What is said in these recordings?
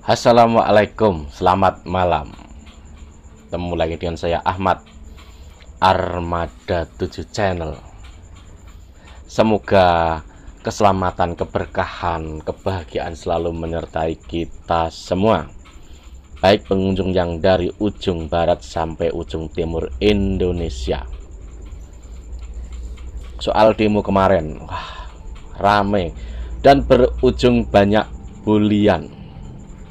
Assalamualaikum, selamat malam. Temu lagi dengan saya Ahmad Armada 7 Channel. Semoga keselamatan, keberkahan, kebahagiaan selalu menyertai kita semua. Baik pengunjung yang dari ujung barat sampai ujung timur Indonesia. Soal demo kemarin, wah, rame dan berujung banyak bulian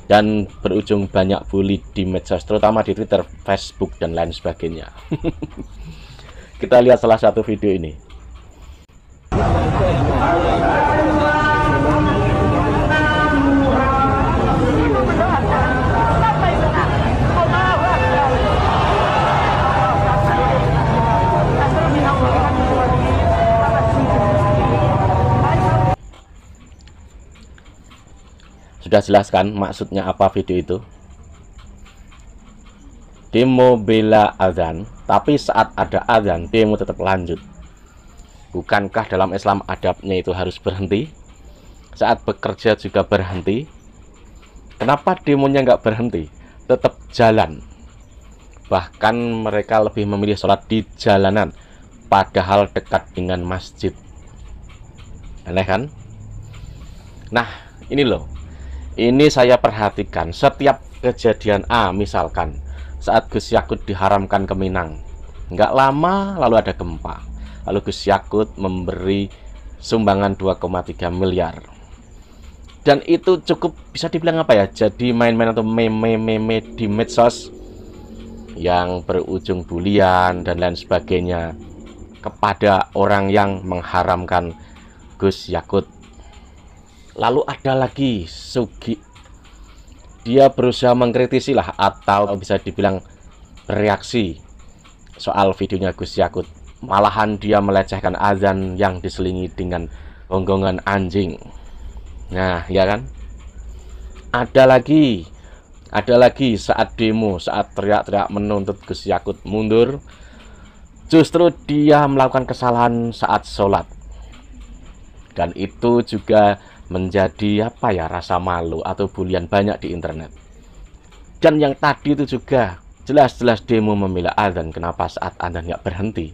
dan berujung banyak bully di medsos terutama di Twitter, Facebook dan lain sebagainya. Kita lihat salah satu video ini. sudah jelaskan maksudnya apa video itu demo bela azan tapi saat ada azan demo tetap lanjut bukankah dalam Islam adabnya itu harus berhenti saat bekerja juga berhenti kenapa demonya nggak berhenti tetap jalan bahkan mereka lebih memilih sholat di jalanan padahal dekat dengan masjid aneh kan nah ini loh ini saya perhatikan setiap kejadian A misalkan saat Gus Yakut diharamkan ke Minang nggak lama lalu ada gempa lalu Gus Yakut memberi sumbangan 2,3 miliar dan itu cukup bisa dibilang apa ya jadi main-main atau meme-meme di medsos yang berujung bulian dan lain sebagainya kepada orang yang mengharamkan Gus Yakut Lalu ada lagi Sugi. Dia berusaha mengkritisi lah atau bisa dibilang reaksi soal videonya Gus Yakut. Malahan dia melecehkan azan yang diselingi dengan gonggongan anjing. Nah, ya kan? Ada lagi. Ada lagi saat demo, saat teriak-teriak menuntut Gus Yakut mundur. Justru dia melakukan kesalahan saat sholat dan itu juga menjadi apa ya rasa malu atau bulian banyak di internet. Dan yang tadi itu juga jelas-jelas demo memilih adzan kenapa saat adzan nggak berhenti.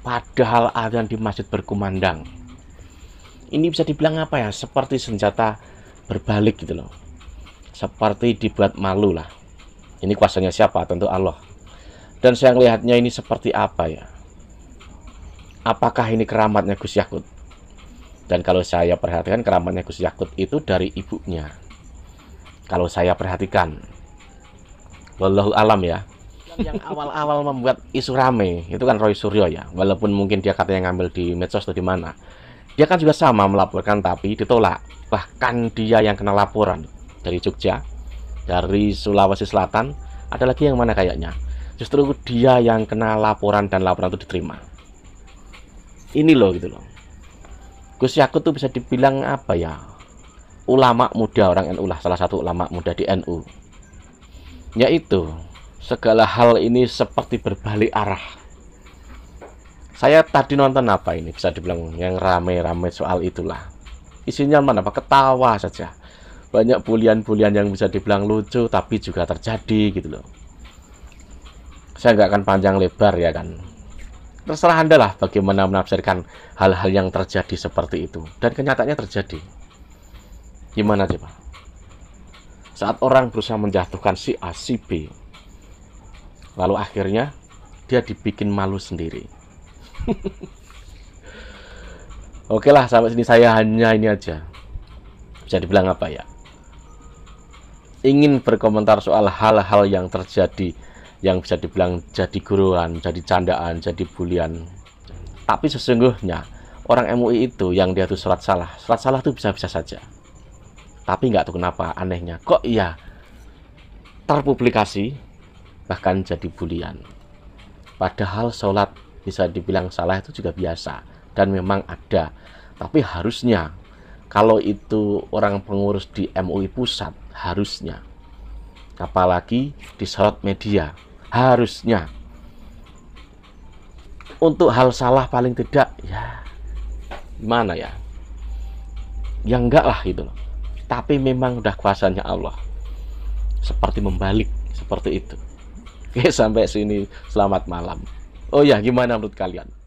Padahal adzan di masjid berkumandang. Ini bisa dibilang apa ya? Seperti senjata berbalik gitu loh. Seperti dibuat malu lah. Ini kuasanya siapa? Tentu Allah. Dan saya melihatnya ini seperti apa ya? Apakah ini keramatnya Gus Yakut? Dan kalau saya perhatikan keramatnya Gus Yakut itu dari ibunya. Kalau saya perhatikan. Wallahu alam ya. Yang awal-awal membuat isu rame itu kan Roy Suryo ya. Walaupun mungkin dia katanya ngambil di medsos atau di mana. Dia kan juga sama melaporkan tapi ditolak. Bahkan dia yang kena laporan dari Jogja, dari Sulawesi Selatan, ada lagi yang mana kayaknya. Justru dia yang kena laporan dan laporan itu diterima. Ini loh gitu loh Gus Yakut tuh bisa dibilang apa ya ulama muda orang NU lah salah satu ulama muda di NU yaitu segala hal ini seperti berbalik arah saya tadi nonton apa ini bisa dibilang yang rame-rame soal itulah isinya mana apa ketawa saja banyak bulian-bulian yang bisa dibilang lucu tapi juga terjadi gitu loh saya nggak akan panjang lebar ya kan terserah Anda lah bagaimana menafsirkan hal-hal yang terjadi seperti itu. Dan kenyataannya terjadi. Gimana coba? Saat orang berusaha menjatuhkan si A, si B, lalu akhirnya dia dibikin malu sendiri. Oke lah, sampai sini saya hanya ini aja. Bisa dibilang apa ya? Ingin berkomentar soal hal-hal yang terjadi yang bisa dibilang jadi guruan, jadi candaan, jadi bulian. Tapi sesungguhnya orang MUI itu yang dia tuh sholat salah, sholat salah tuh bisa-bisa saja. Tapi nggak tahu kenapa anehnya, kok iya terpublikasi bahkan jadi bulian. Padahal sholat bisa dibilang salah itu juga biasa dan memang ada. Tapi harusnya kalau itu orang pengurus di MUI pusat harusnya apalagi di sholat media harusnya untuk hal salah paling tidak ya gimana ya ya enggak lah itu loh tapi memang udah kuasanya Allah seperti membalik seperti itu oke sampai sini selamat malam oh ya gimana menurut kalian